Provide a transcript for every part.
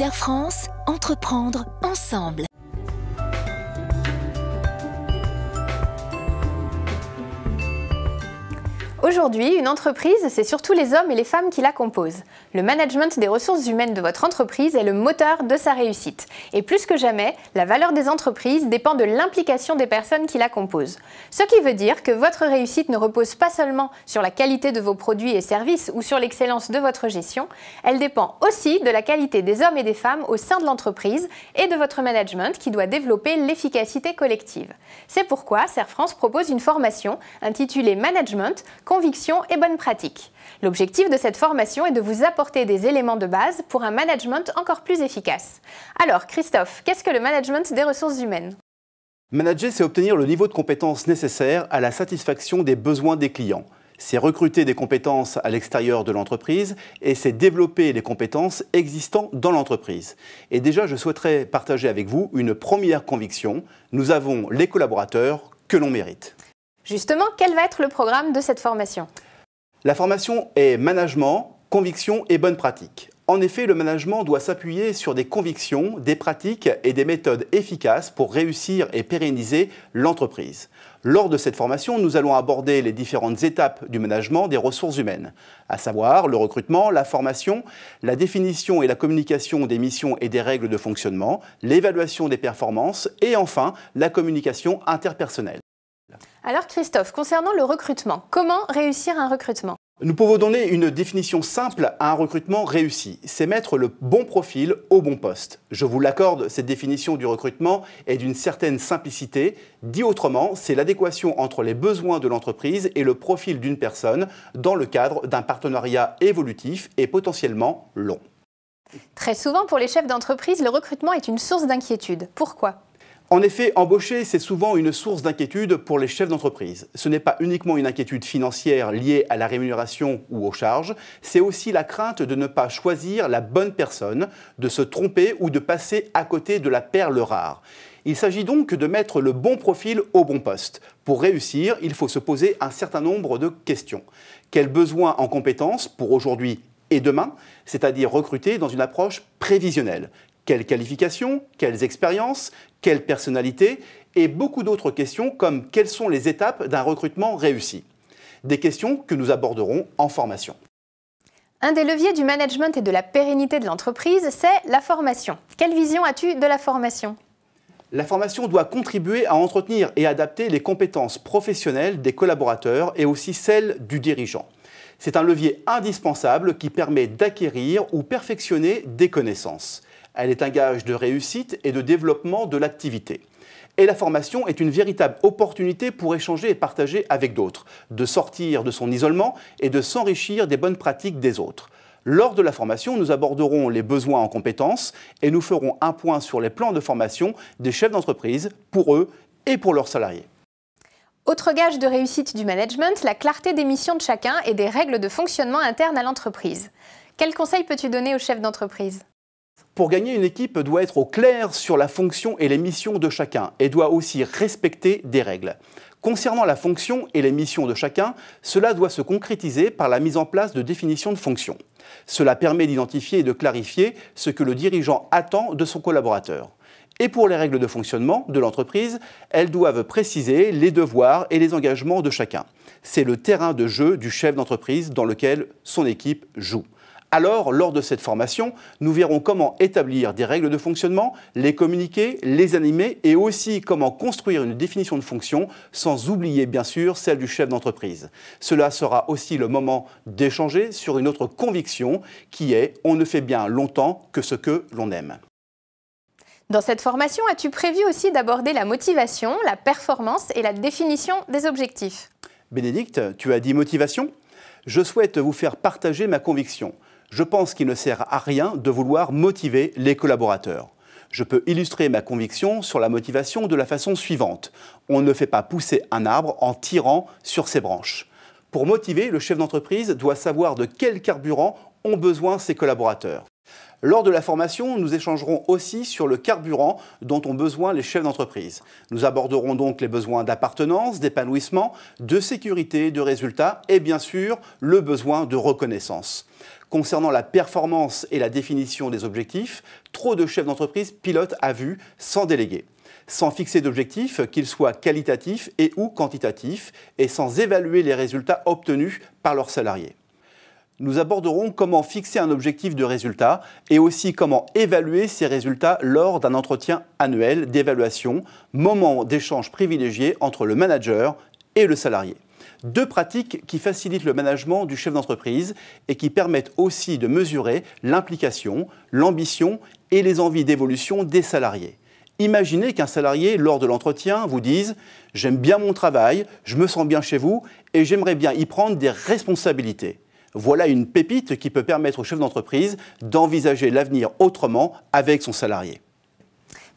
Air France, entreprendre ensemble. Aujourd'hui, une entreprise, c'est surtout les hommes et les femmes qui la composent. Le management des ressources humaines de votre entreprise est le moteur de sa réussite. Et plus que jamais, la valeur des entreprises dépend de l'implication des personnes qui la composent. Ce qui veut dire que votre réussite ne repose pas seulement sur la qualité de vos produits et services ou sur l'excellence de votre gestion, elle dépend aussi de la qualité des hommes et des femmes au sein de l'entreprise et de votre management qui doit développer l'efficacité collective. C'est pourquoi Serre propose une formation intitulée Management conviction et bonnes pratiques. L'objectif de cette formation est de vous apporter des éléments de base pour un management encore plus efficace. Alors Christophe, qu'est-ce que le management des ressources humaines Manager, c'est obtenir le niveau de compétences nécessaire à la satisfaction des besoins des clients. C'est recruter des compétences à l'extérieur de l'entreprise et c'est développer les compétences existantes dans l'entreprise. Et déjà, je souhaiterais partager avec vous une première conviction. Nous avons les collaborateurs que l'on mérite. Justement, quel va être le programme de cette formation La formation est management, conviction et bonne pratique. En effet, le management doit s'appuyer sur des convictions, des pratiques et des méthodes efficaces pour réussir et pérenniser l'entreprise. Lors de cette formation, nous allons aborder les différentes étapes du management des ressources humaines, à savoir le recrutement, la formation, la définition et la communication des missions et des règles de fonctionnement, l'évaluation des performances et enfin la communication interpersonnelle. Alors Christophe, concernant le recrutement, comment réussir un recrutement nous pouvons donner une définition simple à un recrutement réussi. C'est mettre le bon profil au bon poste. Je vous l'accorde, cette définition du recrutement est d'une certaine simplicité. Dit autrement, c'est l'adéquation entre les besoins de l'entreprise et le profil d'une personne dans le cadre d'un partenariat évolutif et potentiellement long. Très souvent, pour les chefs d'entreprise, le recrutement est une source d'inquiétude. Pourquoi en effet, embaucher, c'est souvent une source d'inquiétude pour les chefs d'entreprise. Ce n'est pas uniquement une inquiétude financière liée à la rémunération ou aux charges, c'est aussi la crainte de ne pas choisir la bonne personne, de se tromper ou de passer à côté de la perle rare. Il s'agit donc de mettre le bon profil au bon poste. Pour réussir, il faut se poser un certain nombre de questions. Quels besoins en compétences pour aujourd'hui et demain, c'est-à-dire recruter dans une approche prévisionnelle quelles qualifications Quelles expériences Quelle personnalité Et beaucoup d'autres questions comme quelles sont les étapes d'un recrutement réussi Des questions que nous aborderons en formation. Un des leviers du management et de la pérennité de l'entreprise, c'est la formation. Quelle vision as-tu de la formation la formation doit contribuer à entretenir et adapter les compétences professionnelles des collaborateurs et aussi celles du dirigeant. C'est un levier indispensable qui permet d'acquérir ou perfectionner des connaissances. Elle est un gage de réussite et de développement de l'activité. Et la formation est une véritable opportunité pour échanger et partager avec d'autres, de sortir de son isolement et de s'enrichir des bonnes pratiques des autres. Lors de la formation, nous aborderons les besoins en compétences et nous ferons un point sur les plans de formation des chefs d'entreprise pour eux et pour leurs salariés. Autre gage de réussite du management, la clarté des missions de chacun et des règles de fonctionnement interne à l'entreprise. Quel conseil peux-tu donner aux chefs d'entreprise pour gagner, une équipe doit être au clair sur la fonction et les missions de chacun et doit aussi respecter des règles. Concernant la fonction et les missions de chacun, cela doit se concrétiser par la mise en place de définitions de fonction. Cela permet d'identifier et de clarifier ce que le dirigeant attend de son collaborateur. Et pour les règles de fonctionnement de l'entreprise, elles doivent préciser les devoirs et les engagements de chacun. C'est le terrain de jeu du chef d'entreprise dans lequel son équipe joue. Alors, lors de cette formation, nous verrons comment établir des règles de fonctionnement, les communiquer, les animer et aussi comment construire une définition de fonction sans oublier bien sûr celle du chef d'entreprise. Cela sera aussi le moment d'échanger sur une autre conviction qui est on ne fait bien longtemps que ce que l'on aime. Dans cette formation, as-tu prévu aussi d'aborder la motivation, la performance et la définition des objectifs Bénédicte, tu as dit motivation Je souhaite vous faire partager ma conviction je pense qu'il ne sert à rien de vouloir motiver les collaborateurs. Je peux illustrer ma conviction sur la motivation de la façon suivante. On ne fait pas pousser un arbre en tirant sur ses branches. Pour motiver, le chef d'entreprise doit savoir de quel carburant ont besoin ses collaborateurs. Lors de la formation, nous échangerons aussi sur le carburant dont ont besoin les chefs d'entreprise. Nous aborderons donc les besoins d'appartenance, d'épanouissement, de sécurité, de résultats et bien sûr le besoin de reconnaissance. Concernant la performance et la définition des objectifs, trop de chefs d'entreprise pilotent à vue sans déléguer sans fixer d'objectifs, qu'ils soient qualitatifs et ou quantitatifs, et sans évaluer les résultats obtenus par leurs salariés nous aborderons comment fixer un objectif de résultat et aussi comment évaluer ces résultats lors d'un entretien annuel d'évaluation, moment d'échange privilégié entre le manager et le salarié. Deux pratiques qui facilitent le management du chef d'entreprise et qui permettent aussi de mesurer l'implication, l'ambition et les envies d'évolution des salariés. Imaginez qu'un salarié, lors de l'entretien, vous dise ⁇ J'aime bien mon travail, je me sens bien chez vous et j'aimerais bien y prendre des responsabilités ⁇ voilà une pépite qui peut permettre au chef d'entreprise d'envisager l'avenir autrement avec son salarié.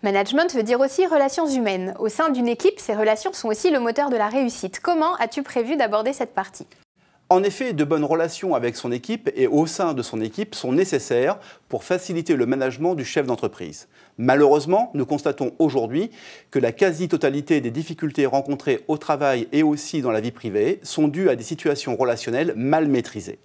Management veut dire aussi relations humaines. Au sein d'une équipe, ces relations sont aussi le moteur de la réussite. Comment as-tu prévu d'aborder cette partie en effet, de bonnes relations avec son équipe et au sein de son équipe sont nécessaires pour faciliter le management du chef d'entreprise. Malheureusement, nous constatons aujourd'hui que la quasi-totalité des difficultés rencontrées au travail et aussi dans la vie privée sont dues à des situations relationnelles mal maîtrisées.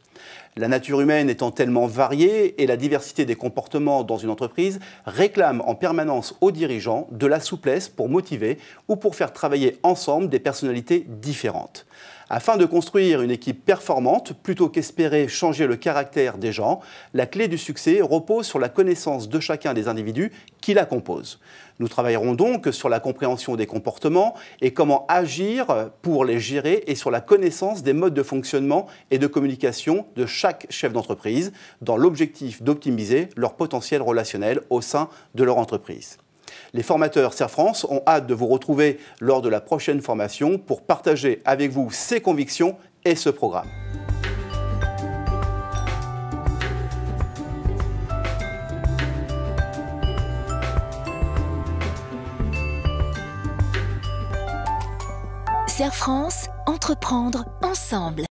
La nature humaine étant tellement variée et la diversité des comportements dans une entreprise réclame en permanence aux dirigeants de la souplesse pour motiver ou pour faire travailler ensemble des personnalités différentes. Afin de construire une équipe performante, plutôt qu'espérer changer le caractère des gens, la clé du succès repose sur la connaissance de chacun des individus qui la composent. Nous travaillerons donc sur la compréhension des comportements et comment agir pour les gérer et sur la connaissance des modes de fonctionnement et de communication de chaque chef d'entreprise dans l'objectif d'optimiser leur potentiel relationnel au sein de leur entreprise. Les formateurs Serre France ont hâte de vous retrouver lors de la prochaine formation pour partager avec vous ces convictions et ce programme. Serre France, entreprendre ensemble.